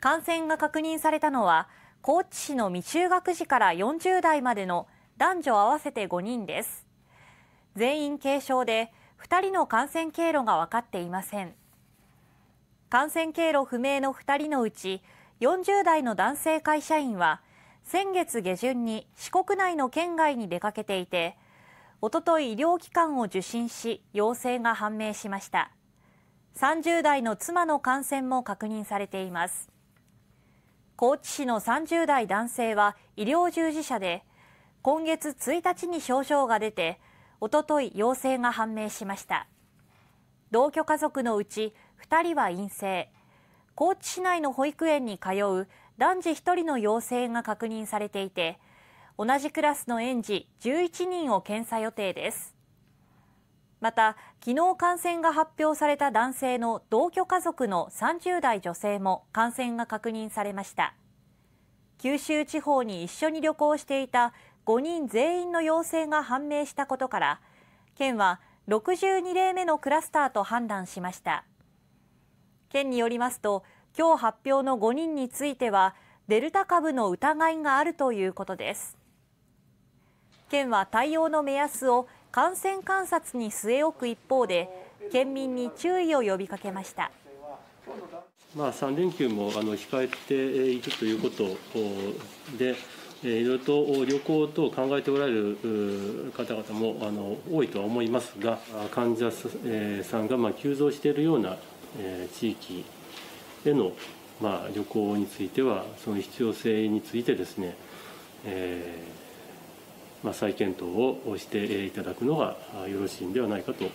感染が確認されたのは、高知市の未就学児から40代までの男女合わせて5人です。全員軽症で、2人の感染経路が分かっていません。感染経路不明の2人のうち、40代の男性会社員は、先月下旬に四国内の県外に出かけていて、おととい医療機関を受診し、陽性が判明しました。30代の妻の感染も確認されています。高知市の30代男性は医療従事者で今月1日に症状が出ておととい陽性が判明しました同居家族のうち2人は陰性高知市内の保育園に通う男児1人の陽性が確認されていて同じクラスの園児11人を検査予定ですまた昨日感染が発表された男性の同居家族の30代女性も感染が確認されました九州地方に一緒に旅行していた5人全員の陽性が判明したことから県は62例目のクラスターと判断しました県によりますと今日発表の5人についてはデルタ株の疑いがあるということです県は対応の目安を感染観察に据え置く一方で県民に注意を呼びかけました。まあ、3連休もあの控えているということで、いろいろと旅行等を考えておられる方々もあの多いとは思いますが、患者さんがまあ急増しているような地域へのまあ旅行については、その必要性についてですね、え再検討をしていただくのがよろしいんではないかと